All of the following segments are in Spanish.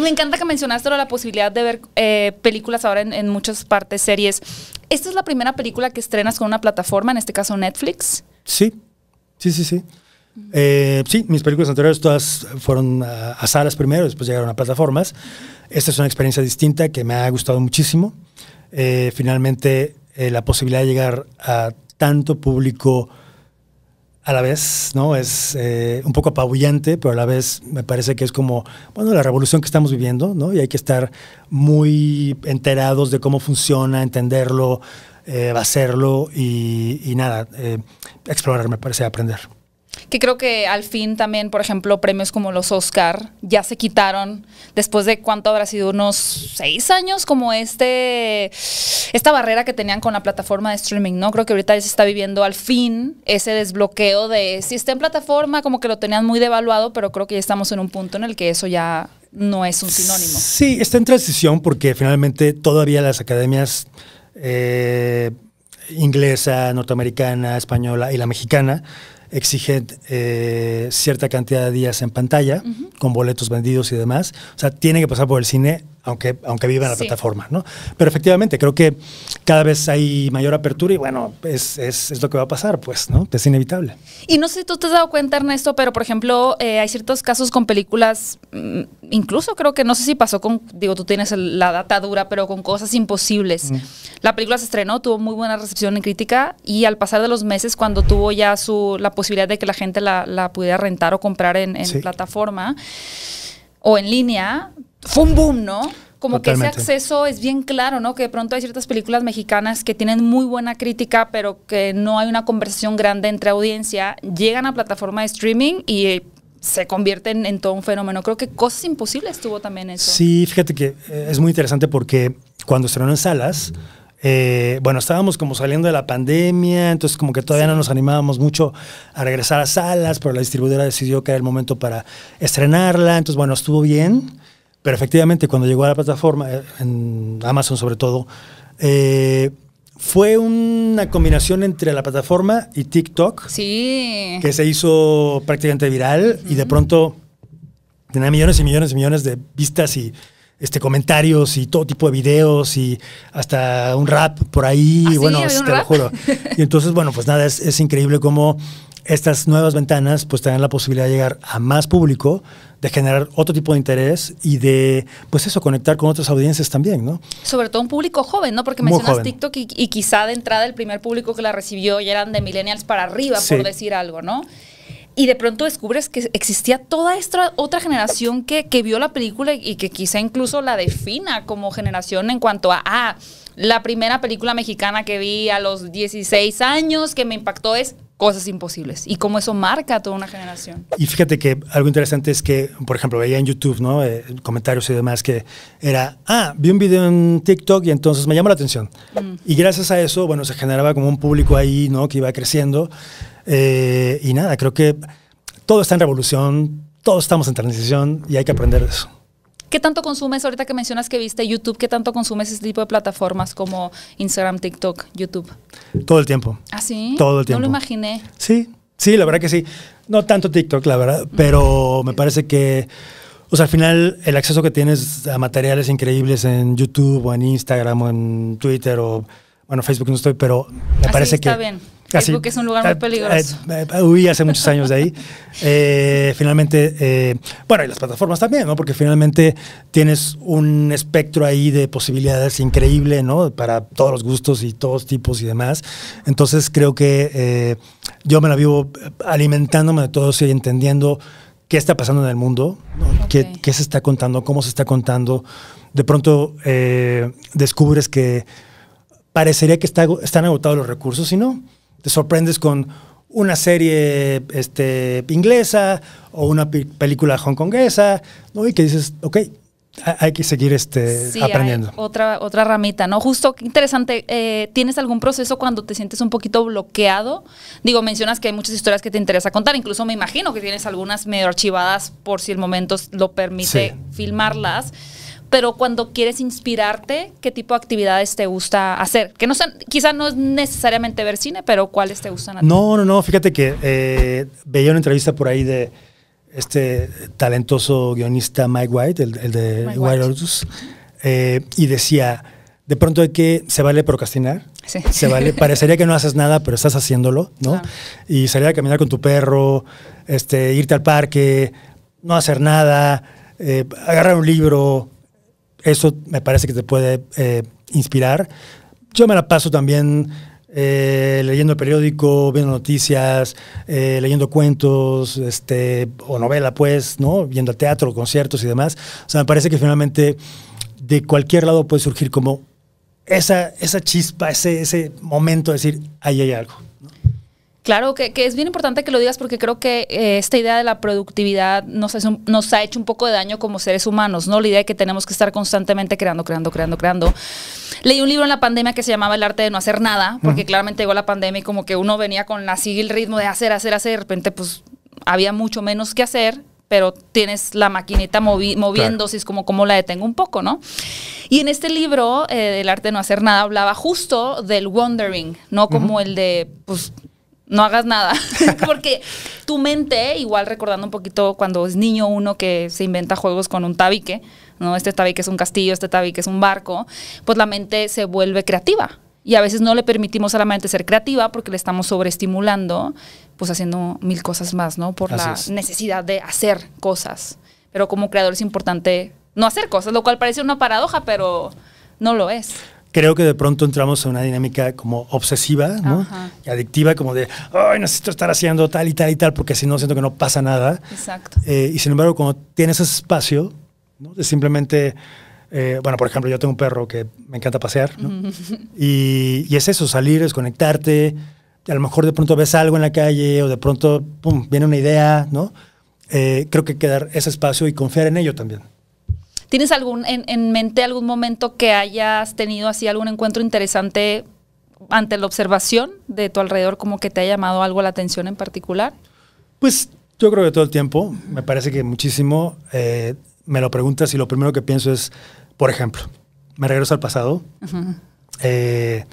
Me encanta que mencionaste la posibilidad de ver eh, películas ahora en, muchas partes, series. ¿Esta es la primera película que estrenas con una plataforma, en este caso Netflix? Sí, sí, sí, sí. Eh, sí, mis películas anteriores todas fueron a, salas primero, después llegaron a plataformas. Esta es una experiencia distinta que me ha gustado muchísimo. Eh, finalmente, la posibilidad de llegar a tanto público a la vez, ¿no? Es eh, un poco apabullante, pero a la vez me parece que es como, bueno, la revolución que estamos viviendo, ¿no? Y hay que estar muy enterados de cómo funciona, entenderlo, eh, hacerlo y, nada, eh, explorar, me parece, aprender que creo que al fin también, por ejemplo, premios como los Oscar ya se quitaron después de cuánto habrá sido unos seis años como este esta barrera que tenían con la plataforma de streaming, ¿no? Creo que ahorita se está viviendo al fin ese desbloqueo de si está en plataforma como que lo tenían muy devaluado, pero creo que ya estamos en un punto en el que eso ya no es un sinónimo. Sí, está en transición porque finalmente todavía las academias eh, inglesa, norteamericana, española y la mexicana exigen eh, cierta cantidad de días en pantalla, con boletos vendidos y demás. O sea, tiene que pasar por el cine aunque, aunque viva en la plataforma, ¿no? Pero efectivamente, creo que cada vez hay mayor apertura y bueno, es, lo que va a pasar, pues, ¿no? Es inevitable. Y no sé si tú te has dado cuenta, Ernesto, pero por ejemplo, eh, hay ciertos casos con películas, mm, incluso creo que no sé si pasó con, digo, tú tienes la data dura, pero con cosas imposibles. La película se estrenó, tuvo muy buena recepción en crítica y al pasar de los meses, cuando tuvo ya su, la posibilidad de que la gente la, pudiera rentar o comprar en, plataforma, o en línea, Fum boom, ¿no? Como que ese acceso es bien claro, ¿no? Que de pronto hay ciertas películas mexicanas que tienen muy buena crítica, pero que no hay una conversación grande entre audiencia, llegan a plataforma de streaming y eh, se convierten en todo un fenómeno. Creo que Cosas Imposibles tuvo también eso. Sí, fíjate que eh, es muy interesante porque cuando estrenó en salas, eh, bueno, estábamos como saliendo de la pandemia, entonces como que todavía no nos animábamos mucho a regresar a salas, pero la distribuidora decidió que era el momento para estrenarla, entonces bueno, estuvo bien pero efectivamente, cuando llegó a la plataforma, eh, en Amazon sobre todo, eh, fue una combinación entre la plataforma y TikTok. Sí. Que se hizo prácticamente viral y de pronto tenía millones y millones y millones de vistas y este, comentarios y todo tipo de videos y hasta un rap por ahí. ¿Ah, bueno, te lo juro. Y entonces, bueno, pues nada, es, es increíble cómo estas nuevas ventanas pues te la posibilidad de llegar a más público, de generar otro tipo de interés y de, pues eso, conectar con otras audiencias también, ¿no? Sobre todo un público joven, ¿no? Porque mencionas TikTok y, quizá de entrada el primer público que la recibió ya eran de millennials para arriba, por decir algo, ¿no? Y de pronto descubres que existía toda esta otra generación que, que vio la película y que quizá incluso la defina como generación en cuanto a, ah, la primera película mexicana que vi a los 16 años que me impactó es cosas imposibles y cómo eso marca a toda una generación. Y fíjate que algo interesante es que, por ejemplo, veía en YouTube, ¿no? Eh, comentarios y demás que era, ah, vi un video en TikTok y entonces me llamó la atención. Mm. Y gracias a eso, bueno, se generaba como un público ahí, ¿no? Que iba creciendo. Eh, y nada, creo que todo está en revolución, todos estamos en transición y hay que aprender de eso. ¿Qué tanto consumes ahorita que mencionas que viste YouTube? ¿Qué tanto consumes este tipo de plataformas como Instagram, TikTok, YouTube? Todo el tiempo. ¿Ah, sí? Todo el tiempo. No lo imaginé. Sí, sí, la verdad que sí. No tanto TikTok, la verdad, pero me parece que... O sea, al final el acceso que tienes a materiales increíbles en YouTube o en Instagram o en Twitter o bueno, Facebook no estoy, pero me ah, parece está que bien que es un lugar muy peligroso. huí eh, eh, eh, hace muchos años de ahí. finalmente, bueno, y las plataformas también, ¿no? Porque finalmente tienes un espectro ahí de posibilidades increíble, ¿no? Para todos los gustos y todos tipos y demás. Entonces creo que yo me la vivo alimentándome de todo eso y entendiendo qué está pasando en el mundo, qué, se está contando, cómo se está contando. De pronto descubres que parecería que están agotados los recursos y no te sorprendes con una serie este, inglesa o una película hongkonguesa, ¿no? Y que dices, ok, hay que seguir este, aprendiendo. otra, otra ramita, ¿no? Justo, interesante. Eh, ¿Tienes algún proceso cuando te sientes un poquito bloqueado? Digo, mencionas que hay muchas historias que te interesa contar. Incluso me imagino que tienes algunas medio archivadas por si el momento lo permite filmarlas pero cuando quieres inspirarte, ¿qué tipo de actividades te gusta hacer? Que no sean, quizás no es necesariamente ver cine, pero ¿cuáles te gustan a ti? No, no, no, fíjate que eh, veía una entrevista por ahí de este talentoso guionista Mike White, el, de Wild White eh, y decía, de pronto hay que, se vale procrastinar, sí. se vale, parecería que no haces nada, pero estás haciéndolo, ¿no? Y salir a caminar con tu perro, este, irte al parque, no hacer nada, eh, agarrar un libro, eso me parece que te puede eh, inspirar. Yo me la paso también eh, leyendo el periódico, viendo noticias, eh, leyendo cuentos, este, o novela, pues, ¿no? Viendo teatro, conciertos y demás. O sea, me parece que finalmente de cualquier lado puede surgir como esa, esa chispa, ese, ese momento de decir, ahí hay algo. Claro, que, es bien importante que lo digas porque creo que eh, esta idea de la productividad nos, ha hecho un poco de daño como seres humanos, ¿no? La idea de que tenemos que estar constantemente creando, creando, creando, creando. Leí un libro en la pandemia que se llamaba El arte de no hacer nada, porque claramente llegó la pandemia y como que uno venía con así el ritmo de hacer, hacer, hacer, de repente pues había mucho menos que hacer pero tienes la maquinita moviéndose, es como como la detengo un poco, ¿no? Y en este libro, eh, El arte de no hacer nada, hablaba justo del wandering, ¿no? Como el de, pues, no hagas nada. Porque tu mente, igual recordando un poquito cuando es niño uno que se inventa juegos con un tabique, ¿no? Este tabique es un castillo, este tabique es un barco, pues la mente se vuelve creativa. Y a veces no le permitimos a la mente ser creativa porque le estamos sobreestimulando, pues haciendo mil cosas más, ¿no? Por la necesidad de hacer cosas. Pero como creador es importante no hacer cosas, lo cual parece una paradoja, pero no lo es creo que de pronto entramos en una dinámica como obsesiva, ¿no? Y adictiva, como de, ay, necesito estar haciendo tal y tal y tal, porque si no, siento que no pasa nada. Exacto. Eh, y sin embargo, cuando tienes ese espacio, simplemente... Eh, bueno, por ejemplo, yo tengo un perro que me encanta pasear, ¿no? y, es eso, salir, desconectarte, a lo mejor de pronto ves algo en la calle o de pronto, pum, viene una idea, ¿no? Eh, creo que quedar ese espacio y confiar en ello también. ¿Tienes algún en, mente algún momento que hayas tenido así algún encuentro interesante ante la observación de tu alrededor, como que te ha llamado algo la atención en particular? Pues yo creo que todo el tiempo, me parece que muchísimo, eh, me lo preguntas y lo primero que pienso es, por ejemplo, me regreso al pasado. Eh,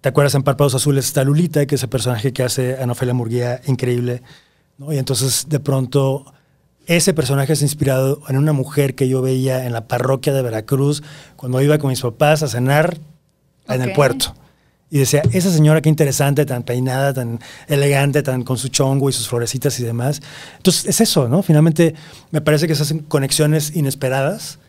¿Te acuerdas en Párpados Azules está Lulita, que es el personaje que hace Ana Ofelia Murguía increíble? Y entonces de pronto ese personaje es inspirado en una mujer que yo veía en la parroquia de Veracruz cuando iba con mis papás a cenar en el puerto. Y decía, esa señora qué interesante, tan peinada, tan elegante, tan con su chongo y sus florecitas y demás. Entonces, es eso, ¿no? Finalmente, me parece que se hacen conexiones inesperadas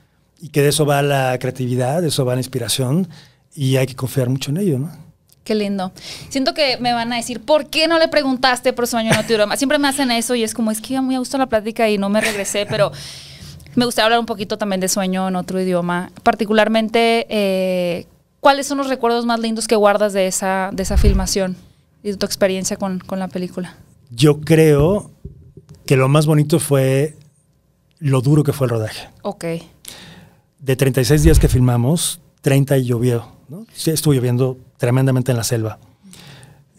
y que de eso va la creatividad, de eso va la inspiración y hay que confiar mucho en ello, ¿no? Qué lindo. Siento que me van a decir, ¿por qué no le preguntaste por Sueño año no te Siempre me hacen eso y es como, es que iba muy a gusto la plática y no me regresé, pero me gustaría hablar un poquito también de sueño en otro idioma. Particularmente, eh, ¿cuáles son los recuerdos más lindos que guardas de esa, de esa filmación y de tu experiencia con, la película? Yo creo que lo más bonito fue lo duro que fue el rodaje. Ok. De 36 días que filmamos, 30 llovió. ¿no? Sí, estuvo lloviendo tremendamente en la selva.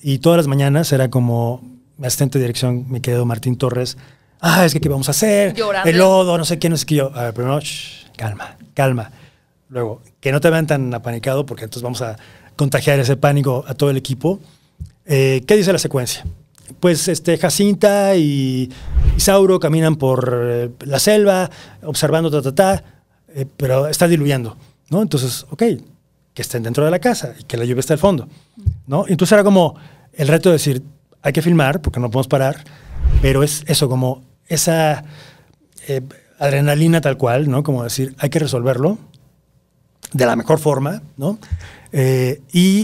Y todas las mañanas era como mi asistente de dirección, me querido Martín Torres, ah, es que qué vamos a hacer, Llorando. el lodo, no sé quién es sé Yo, a ver, primero, calma, calma. Luego, que no te vean tan apanicado porque entonces vamos a contagiar ese pánico a todo el equipo. Eh, ¿Qué dice la secuencia? Pues este, Jacinta y Sauro caminan por eh, la selva, observando, ta, ta, ta, eh, pero está diluyendo, ¿no? Entonces, ok, que estén dentro de la casa y que la lluvia esté al fondo, ¿no? Entonces era como el reto de decir, hay que filmar porque no podemos parar, pero es eso, como esa eh, adrenalina tal cual, ¿no? Como decir, hay que resolverlo de la mejor forma, ¿no? Eh, y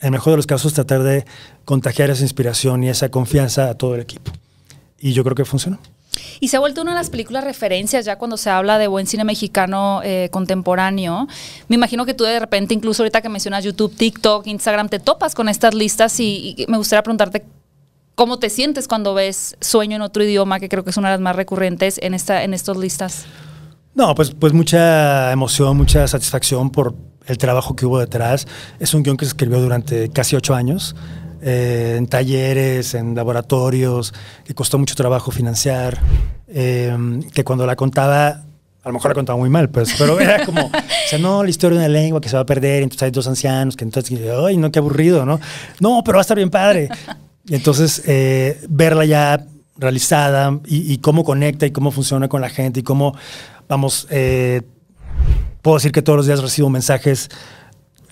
en el mejor de los casos tratar de contagiar esa inspiración y esa confianza a todo el equipo. Y yo creo que funcionó. Y se ha vuelto una de las películas referencias ya cuando se habla de buen cine mexicano eh, contemporáneo. Me imagino que tú de repente, incluso ahorita que mencionas YouTube, TikTok, Instagram, te topas con estas listas y, me gustaría preguntarte cómo te sientes cuando ves Sueño en otro idioma, que creo que es una de las más recurrentes en, esta, en estas listas. No, pues, pues mucha emoción, mucha satisfacción por el trabajo que hubo detrás. Es un guión que se escribió durante casi ocho años. Eh, en talleres, en laboratorios, que costó mucho trabajo financiar, em, que cuando la contaba, a lo mejor la contaba muy mal, pues, pero era como, o sea, no, la historia de una lengua que se va a perder, entonces hay dos ancianos, que entonces, ay, no, qué aburrido, ¿no? No, pero va a estar bien padre. entonces, eh, verla ya realizada y, y, cómo conecta y cómo funciona con la gente y cómo, vamos, eh, puedo decir que todos los días recibo mensajes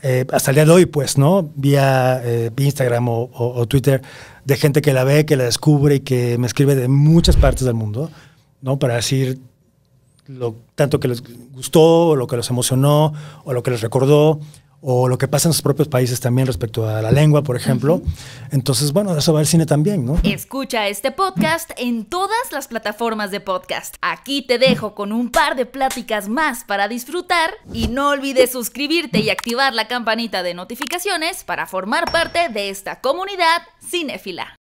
eh, hasta el día de hoy, pues, ¿no? Vía eh, Instagram o, Twitter, de gente que la ve, que la descubre y que me escribe de muchas partes del mundo, ¿no? Para decir lo, tanto que les gustó, o lo que los emocionó, o lo que les recordó o lo que pasa en sus propios países también respecto a la lengua, por ejemplo. Entonces, bueno, eso va al cine también, ¿no? Escucha este podcast en todas las plataformas de podcast. Aquí te dejo con un par de pláticas más para disfrutar y no olvides suscribirte y activar la campanita de notificaciones para formar parte de esta comunidad cinéfila.